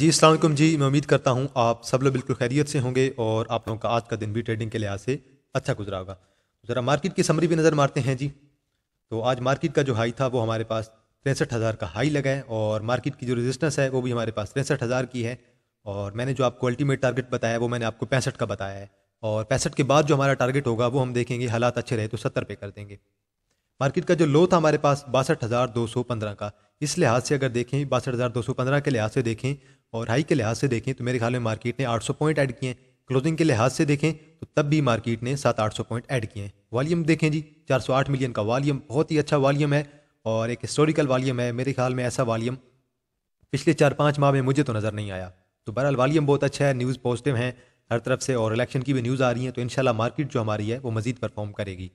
जी अलकुम जी मैं उम्मीद करता हूँ आप सब लोग बिल्कुल खैरियत से होंगे और आप लोगों का आज का दिन भी ट्रेडिंग के लिहाज से अच्छा गुजरा होगा ज़रा मार्केट की समरी भी नज़र मारते हैं जी तो आज मार्केट का जो हाई था वो हमारे पास तिरसठ हज़ार का हाई लगा है और मार्केट की जो रेजिस्टेंस है वो भी हमारे पास तिरसठ हज़ार की है और मैंने जो आपको अल्टीमेट टारगेट बताया वो मैंने आपको पैंसठ का बताया है और पैंसठ के बाद जो हमारा टारगेट होगा वो हम देखेंगे हालात अच्छे रहे तो सत्तर पे कर देंगे मार्केट का जो लो था हमारे पास बासठ हज़ार दो सौ पंद्रह का इस लिहाज से अगर देखें बासठ हज़ार दो सौ पंद्रह के लिहाज से देखें और हाई के लिहाज से देखें तो मेरे ख्याल में मार्केट ने 800 पॉइंट ऐड किए हैं क्लोजिंग के लिहाज से देखें तो तब भी मार्केट ने सात आठ सौ पॉइंट ऐड किए हैं वॉल्यूम देखें जी 408 मिलियन का वॉल्यूम बहुत ही अच्छा वॉल्यूम है और एक हिस्टोरिकल वॉल्यूम है मेरे ख्याल में ऐसा वॉल्यूम पिछले चार पाँच माह में मुझे तो नज़र नहीं आया तो बहरहाल वॉल्यूम बहुत अच्छा है न्यूज़ पॉजिटिव हैं हर तरफ से और इलेक्शन की भी न्यूज़ आ रही है तो इन मार्केट जो हमारी है वो मज़ीद परफॉर्म करेगी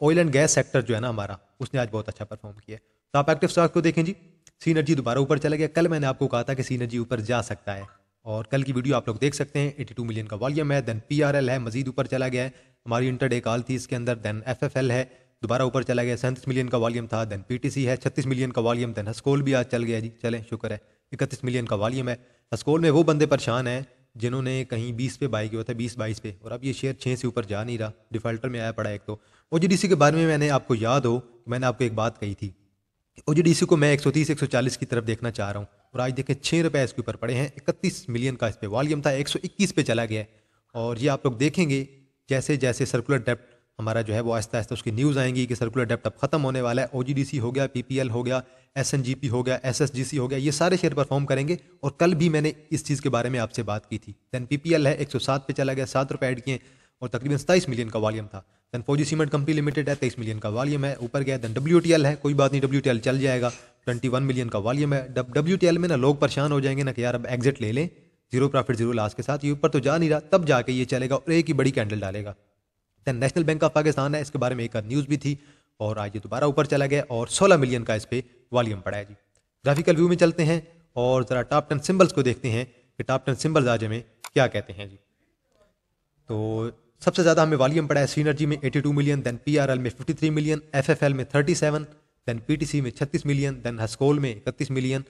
तो ऑयल एंड गैस सेक्टर जो है ना हमारा उसने आज बहुत अच्छा परफॉर्म किया तो आप एक्टिव स्टॉक को देखें जी सीनर्जी दोबारा ऊपर चला गया कल मैंने आपको कहा था कि सीनर्जी ऊपर जा सकता है और कल की वीडियो आप लोग देख सकते हैं टू मिलियन का वॉल्यूम है देन पी है मजीद ऊपर चला गया है हमारी इंटरडे कॉल थी इसके अंदर देन एफ है दोबारा ऊपर चला गया सैंतीस मिलियन का वॉल्यूम था देन पी है छत्तीस मिलियन का वॉल्यूम देन हस्कोल भी आज चल गया जी चलें शुक्र है इकतीस मिलियन का वॉल्यूम है हस्कोल में वो बंदे परेशान हैं जिन्होंने कहीं बीस पे बाई किया था बीस बाईस पे और अब ये शेयर छः से ऊपर जा नहीं रहा डिफ़ॉल्टर में आया पड़ा एक तो ओ के बारे में मैंने आपको याद हो मैंने आपको एक बात कही थी ओ जी डी सी को मैं 130 140 की तरफ देखना चाह रहा हूँ और आज देखें छः रुपये इसके ऊपर पड़े हैं इकतीस मिलियन का इस पर वॉल्यूम था 121 पे चला गया और ये आप लोग देखेंगे जैसे जैसे सर्कुलर डेप्ट हमारा जो है वो आहिस्ता आहिस्ता उसकी न्यूज़ आएंगी कि सर्कुलर डेप्ट अब खत्म होने वाला है ओ हो गया पी हो गया एस हो गया एस हो गया ये सारे शेयर परफॉर्म करेंगे और कल भी मैंने इस चीज़ के बारे में आपसे बात की थी दैन पी है एक पे चला गया सात रुपये ऐड किए और तकरीबन सताईस मिलियन का वॉल्यूम था दैन फौजी सीमेंट कंपनी लिमिटेड है तेईस मिलियन का वॉल्यूम है ऊपर गया दैन डब्ल्यू है कोई बात नहीं डब्ल्यू चल जाएगा ट्वेंटी वन मिलियन का वॉल्यूम है डब्ल्यू में ना लोग परेशान हो जाएंगे ना कि यार अब एग्जिट ले लें जीरो प्रॉफिट जीरो लास्ट के साथ ये ऊपर तो जा नहीं रहा तब जाके ये चलेगा और एक ही बड़ी कैंडल डालेगा then national bank of Pakistan है इसके बारे में एक न्यूज़ भी थी और आज ये दोबारा ऊपर चला गया और सोलह मिलियन का इस पर वॉल्यूम पड़ा है जी ग्राफिकल व्यू में चलते हैं और ज़रा टॉप टेन सिम्बल्स को देखते हैं कि टॉप टेन सिम्बल्स आज हमें क्या कहते हैं जी तो सबसे ज़्यादा हमें वॉल्यूम पड़ा है सीनर्जी में 82 मिलियन देन पीआरएल में 53 मिलियन एफएफएल में 37 देन पीटीसी में 36 मिलियन देन हस्कोल में इकतीस मिलियन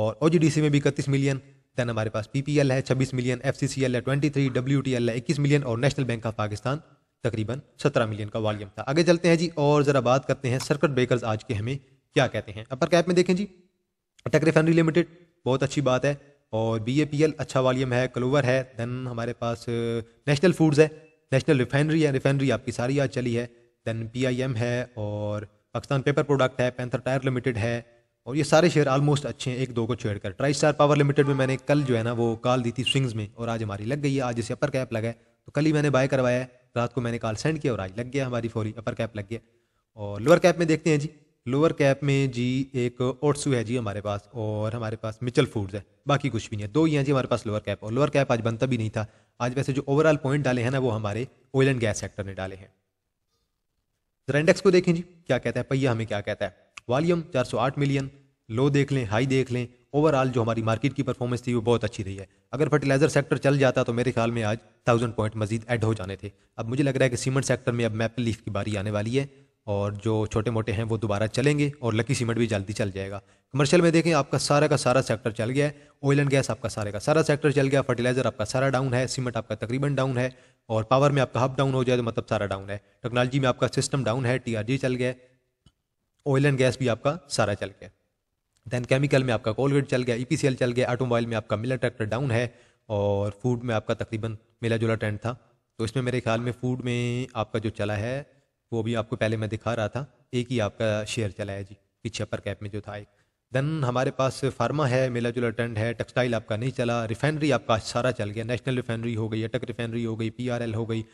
और ओजीडीसी में भी इकतीस मिलियन देन हमारे पास पीपीएल है 26 मिलियन एफसीसीएल है 23 डब्ल्यू है 21 मिलियन और नेशनल बैंक ऑफ पाकिस्तान तकरीबन 17 मिलियन का वॉल्यूम था आगे चलते हैं जी और ज़रा बात करते हैं सर्कट ब्रेकर्स आज के हमें क्या कहते हैं अपर कैप में देखें जी अटक रिफाइनरी लिमिटेड बहुत अच्छी बात है और बी अच्छा वॉल्यूम है क्लोवर है देन हमारे पास नेशनल फूड्स है नेशनल रिफाइनरी है रिफाइनरी आपकी सारी याद चली है देन पीआईएम है और पाकिस्तान पेपर प्रोडक्ट है पैंथर टायर लिमिटेड है और ये सारे शेयर ऑलमोस्ट अच्छे हैं एक दो को छेड़कर ट्राई स्टार पावर लिमिटेड में मैंने कल जो है ना वो कॉल दी थी स्विंग्स में और आज हमारी लग गई है आज इसे अपर कैप लगा है तो कल ही मैंने बाय करवाया रात को मैंने कॉल सेंड किया और आज लग गया हमारी फौरी अपर कैप लग गया और लोअर कैप में देखते हैं जी लोअर कैप में जी एक ओट्सू है जी हमारे पास और हमारे पास मिचल फूड्स है बाकी कुछ भी नहीं है दो ही हैं जी हमारे पास लोअर कैप और लोअर कैप आज बनता भी नहीं था आज वैसे जो ओवरऑल पॉइंट डाले हैं ना वो हमारे ऑयल एंड गैस सेक्टर ने डाले हैं जरा इंडेक्स को देखें जी क्या कहता है पहिया हमें क्या कहता है वॉल्यूम 408 मिलियन लो देख लें हाई देख लें ओवरऑल जो हमारी मार्केट की परफॉर्मेंस थी वो बहुत अच्छी रही है अगर फर्टिलाइजर सेक्टर चल जाता तो मेरे ख्याल में आज थाउजेंड पॉइंट मजीद ऐड हो जाने थे अब मुझे लग रहा है कि सीमेंट सेक्टर में अब मैपल लीफ की बारी आने वाली है और जो छोटे मोटे हैं वो दोबारा चलेंगे और लकी सीमेंट भी जल्दी चल जाएगा कमर्शियल में देखें आपका सारा का सारा सेक्टर चल गया है ऑयल एंड गैस आपका सारे का सारा सेक्टर चल गया फर्टिलाइज़र आपका सारा डाउन है सीमेंट आपका तकरीबन डाउन है और पावर में आपका हब डाउन हो जाए तो मतलब सारा डाउन है टेक्नोलॉजी में आपका सिस्टम डाउन है टी चल गया ऑयल एंड गैस भी आपका सारा चल गया दैन केमिकल में आपका कोलगेट चल गया ई e चल गया ऑटोमोबाइल में आपका मिलर ट्रैक्टर डाउन है और फूड में आपका तकरीबन मिला जुला ट्रेंड था तो इसमें मेरे ख्याल में फूड में आपका जो चला है वो भी आपको पहले मैं दिखा रहा था एक ही आपका शेयर चला है जी पीछे अपर कैप में जो था एक देन हमारे पास फार्मा है मेला ट्रेंड है टेक्सटाइल आपका नहीं चला रिफाइनरी आपका सारा चल गया नेशनल रिफाइनरी हो गई अटक रिफाइनरी हो गई पी हो गई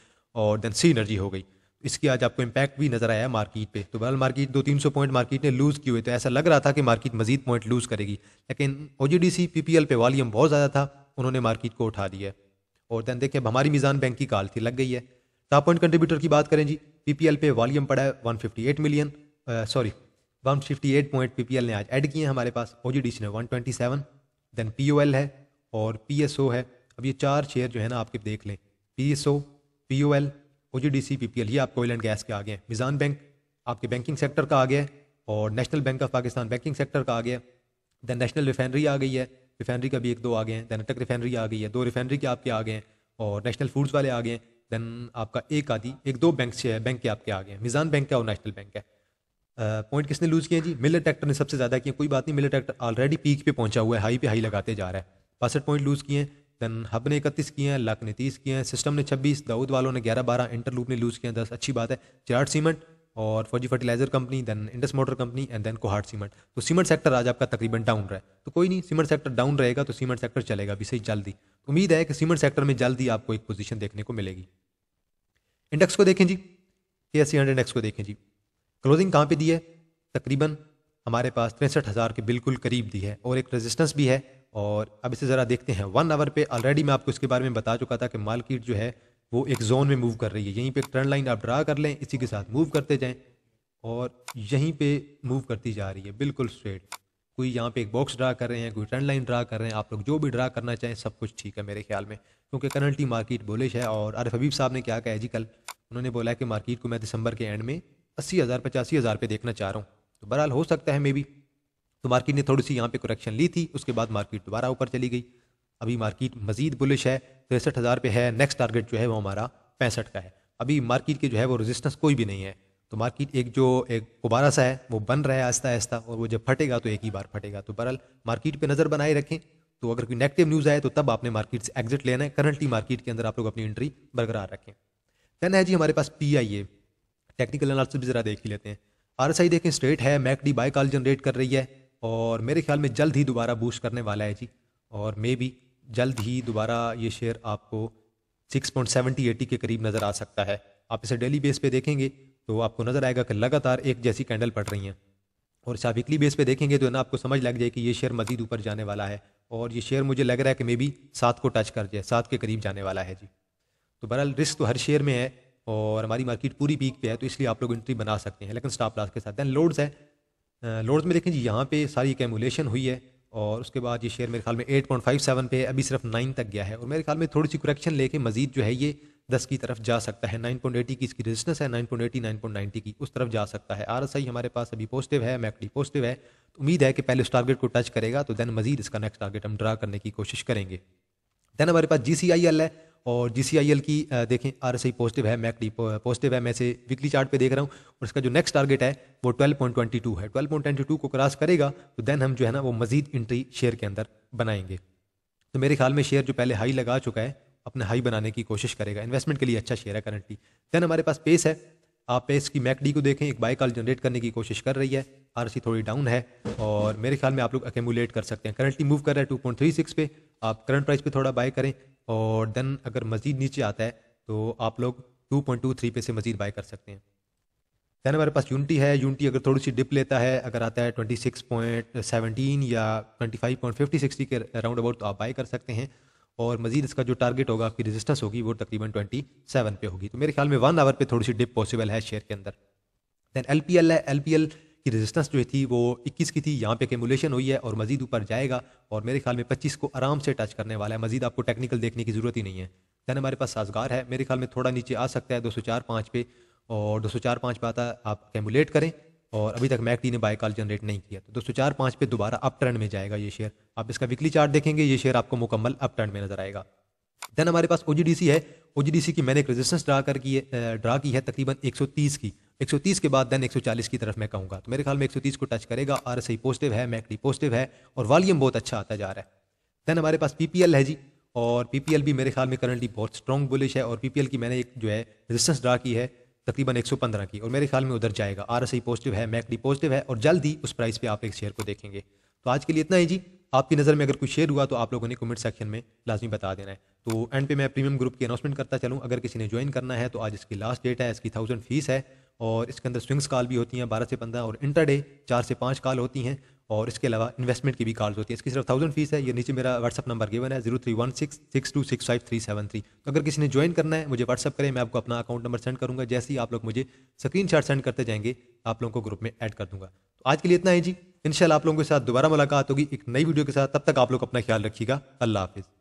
और देन सी एनर्जी हो गई इसकी आज आपको इम्पैक्ट भी नजर आया मार्केट पे तो बहरहाल मार्केट दो तीन सौ पॉइंट मार्केट ने लूज़ किए हुए तो ऐसा लग रहा था कि मार्केट मजीद पॉइंट लूज़ करेगी लेकिन O G D C P P L पे वालीम बहुत ज़्यादा था उन्होंने मार्केट को उठा दिया और देन देखिए हमारी मीज़ान बैंक की काल थी लग गई है टॉप पॉइंट कंट्रीब्यूटर की बात करें जी पीपीएल पे वॉल्यूम पड़ा है 158 मिलियन सॉरी 158 पॉइंट पीपीएल ने आज ऐड किए हैं हमारे पास ओ ने 127 देन पीओएल है और पीएसओ है अब ये चार शेयर जो है ना आपके देख लें पीएसओ पीओएल ओजीडीसी पीपीएल ये आपको ऑयल एंड गैस के आगे हैं मिजान बैंक आपके बैंकिंग सेक्टर का आ गया है और national bank of Pakistan banking sector का आ गया देन नेशनल रिफाइनरी आ गई है रिफाइनरी का भी एक दो आ गए हैं देन अटक रिफाइनरी आ गई है दो रिफाइनरी के आपके आ गए हैं और नेशनल फूड्स वाले आ गए हैं देन आपका एक आदि एक दो बैंक से बैंक के आपके आगे हैं मिजान बैंक है और नेशनल बैंक है पॉइंट किसने लूज किए जी मिलर ट्रैक्टर ने सबसे ज़्यादा किया कोई बात नहीं मिलर ट्रैक्टर ऑलरेडी पीक पे पहुंचा हुआ है हाई पे हाई लगाते जा रहा है बासठ पॉइंट लूज़ किए देन हब ने इकतीस किए हैं लक ने तीस किए हैं सिस्टम ने छब्बीस दाऊद वालों ने ग्यारह बारह इंटरलूप ने लूज़ किया दस अच्छी बात है चार्ट सीमेंट और Fauji fertiliser company then Indus motor company and then Kohat cement तो सीमेंट सेक्टर आज आपका तकरीबन डाउन रहा है तो कोई नहीं सीमेंट सेक्टर डाउन रहेगा तो सीमेंट सेक्टर चलेगा अभी सही जल्दी तो उम्मीद है कि सीमेंट सेक्टर में जल्दी आपको एक पोजीशन देखने को मिलेगी इंडेक्स को देखें जी के एस सी हंड्रेड इंडेक्स को देखें जी क्लोजिंग कहाँ पर दी है तकरीबन हमारे पास तिरसठ हज़ार के बिल्कुल करीब दी है और एक रेजिस्टेंस भी है और अब इसे ज़रा देखते हैं वन आवर पे ऑलरेडी मैं आपको इसके बारे में बता चुका था कि मार्केट जो है वो एक जोन में मूव कर रही है यहीं पे ट्रेंड लाइन आप ड्रा कर लें इसी के साथ मूव करते जाएं और यहीं पे मूव करती जा रही है बिल्कुल स्ट्रेट कोई यहाँ पे एक बॉक्स ड्रा कर रहे हैं कोई ट्रेंड लाइन ड्रा कर रहे हैं आप लोग जो भी ड्रा करना चाहें सब कुछ ठीक है मेरे ख्याल में क्योंकि करंटली मार्केट बोलिश है और आरफ हबीब साहब ने क्या कहा जी कल उन्होंने बोला है कि मार्केट को मैं दिसंबर के एंड में अस्सी हज़ार पचासी हज़ार पे देखना चाह रहा हूँ तो बहरहाल हो सकता है मे बी तो मार्केट ने थोड़ी सी यहाँ पे करेक्शन ली थी उसके बाद मार्केट दोबारा ऊपर चली गई अभी मार्केट मजीद बुलिश है तिरसठ हज़ार पे है नेक्स्ट टारगेट जो है वो हमारा पैंसठ का है अभी मार्केट के जो है वो रेजिस्टेंस कोई भी नहीं है तो मार्केट एक जो एक गुब्बारा सा है वो बन रहा है आहिस्ता आहिस्ता और वो जब फटेगा तो एक ही बार फटेगा तो बहरहाल मार्केट पे नज़र बनाए रखें तो अगर कोई नेगेटिव न्यूज़ आए तो तब आपने मार्केट से एग्जिट लेना है करंटली मार्केट के अंदर आप लोग अपनी एंट्री बरकरार रखें देन है जी हमारे पास P I A technical analysis भी ज़रा देख ही लेते हैं आर एस आई देखें स्ट्रेट है मैकडी बाय कॉल जनरेट कर रही है और मेरे ख्याल में जल्द ही दोबारा बूस्ट करने वाला है जी और मे बी जल्द ही दोबारा ये शेयर आपको 6.70 एटी के करीब नज़र आ सकता है आप इसे डेली बेस पे देखेंगे तो आपको नज़र आएगा कि लगातार एक जैसी कैंडल पड़ रही हैं और इसे आप वीकली बेस पे देखेंगे तो ना आपको समझ लग जाए कि ये शेयर मजीद ऊपर जाने वाला है और ये शेयर मुझे लग रहा है कि मे बी सात को टच कर जाए सात के करीब जाने वाला है जी तो बहरहाल रिस्क तो हर शेयर में है और हमारी मार्केट पूरी पीक पे है तो इसलिए आप लोग एंट्री बना सकते हैं लेकिन स्टॉप लॉस के साथ दैन लोड्स है लोड्स में देखें जी यहाँ पे सारी कैमुलेशन हुई है और उसके बाद ये शेयर मेरे ख्याल में एट पॉइंट फाइव सेवन पे अभी सिर्फ नाइन तक गया है और मेरे ख्याल में थोड़ी सी करेक्शन लेके मजीद जो है ये दस की तरफ जा सकता है नाइन पॉइंट एटी की इसकी रेजिस्टेंस है nine point eighty nine point ninety की उस तरफ जा सकता है आर एस आई हमारे पास अभी पॉजिटिव है मैकडी पॉजिटिव है तो उम्मीद है कि पहले उस टारगेट को टच करेगा तो दैन मजीद इसका नेक्स्ट टारगेट हम ड्रा करने की कोशिश करेंगे दैन हमारे पास जी सी आई एल है और जी सी आई एल की देखें आर एस आई पॉजिटिव है मैकडी पॉजिटिव है मैं इसे वीकली चार्ट पे देख रहा हूँ और इसका जो नेक्स्ट टारगेट है वो ट्वेल्व पॉइंट ट्वेंटी टू है ट्वेल्व पॉइंट ट्वेंटी टू को क्रॉस करेगा तो देन हम जो है ना वो मजीद इंट्री शेयर के अंदर बनाएंगे तो मेरे ख्याल में शेयर जो पहले हाई लगा चुका है अपने हाई बनाने की कोशिश करेगा इन्वेस्टमेंट के लिए अच्छा शेयर है करंटली देन हमारे पास पेस है आप पेस की मैकडी को देखें एक बाई कॉल जनरेट करने की कोशिश कर रही है आर थोड़ी डाउन है और मेरे ख्याल में आप लोग एक्यूमुलेट कर सकते हैं करंटली मूव कर रहा है टू पॉइंट थ्री सिक्स पे आप करंट प्राइस पे थोड़ा बाय करें और देन अगर मज़ीद नीचे आता है तो आप लोग 2.23 पे से मज़ीद बाई कर सकते हैं दैन हमारे पास यूनिटी है यूनिटी अगर थोड़ी सी डिप लेता है अगर आता है 26.17 या 25.50 के राउंड अबाउट तो आप बाई कर सकते हैं और मजीद इसका जो टारगेट होगा आपकी रजिस्टेंस होगी वो तकरीबन सेवन पे होगी तो मेरे ख्याल में वन आवर पे थोड़ी सी डिप पॉसिबल है शेयर के अंदर दैन एल पी एल है एल पी एल कि रेजिस्टेंस जो थी वो 21 की थी यहाँ पे कैमुलेशन हुई है और मजीद ऊपर जाएगा और मेरे ख्याल में 25 को आराम से टच करने वाला है मजीद आपको टेक्निकल देखने की ज़रूरत ही नहीं है दैन हमारे पास साजगार है मेरे ख्याल में थोड़ा नीचे आ सकता है दो सौ चार पाँच पे और दो सौ चार पाँच पे आता आप कैमुलेट करें और अभी तक मैकडी ने बाई कॉल जनरेट नहीं किया तो दो सौ चार पाँच पे दोबारा अप टर्न में जाएगा ये शेयर आप इसका वीकली चार्ट देखेंगे ये शेयर आपको मुकम्मल अप टर्न में नजर आएगा दैन हमारे पास ओ है ओ की मैंने एक रेजिस्टेंस ड्रा कर की ड्रा की है तकरीबन एक सौ तीस की 130 के बाद देन 140 की तरफ मैं कहूँगा तो मेरे ख्याल में 130 को टच करेगा आर एस आई पॉजिटिव है मैकडी पॉजिटिव है और वॉल्यूम बहुत अच्छा आता जा रहा है देन हमारे पास पी है जी और पी भी मेरे ख्याल में करंटली बहुत स्ट्रॉन्ग बुलिश है और पी की मैंने एक जो है रिजिस्टेंस ड्रा की है तकरीबन 115 की और मेरे ख्याल में उधर जाएगा आर एस आई पॉजिटिव है मैकडी पॉजिटिव है और जल्द ही उस प्राइस पर आप एक शेयर को देखेंगे तो आज के लिए इतना ही जी आपकी नज़र में अगर कोई शेयर हुआ तो आप लोगों ने कमेंट सेक्शन में लाजमी बता देना है तो एंड पे मैं प्रीमियम ग्रुप की अनाउंसमेंट करता चलूँ अगर किसी ने ज्वाइन करना है तो आज इसकी लास्ट डेट है इसकी थाउजेंड फीस है और इसके अंदर स्विंग्स कॉल भी होती हैं बारह से पंद्रह और इंटर डे चार से पाँच कॉल होती हैं और इसके अलावा इन्वेस्टमेंट की भी कॉल्स होती है इसकी सिर्फ थाउजेंड फीस है ये नीचे मेरा व्हाट्सअप नंबर गिवन है zero three one six six two six five three seven three तो अगर किसी ने ज्वाइन करना है मुझे व्हाट्सअप करें मैं आपको अपना अकाउंट नंबर सेंड करूँगा जैसे ही आप लोग मुझे स्क्रीन शॉट सेंड करते जाएंगे आप लोगों को ग्रुप में ऐड कर दूंगा तो आज के लिए इतना है जी इनशाला आप लोगों के साथ दोबारा मुलाकात होगी एक नई वीडियो के साथ तब तक आप लोग अपना ख्याल रखिएगा अल्लाह हाफिज़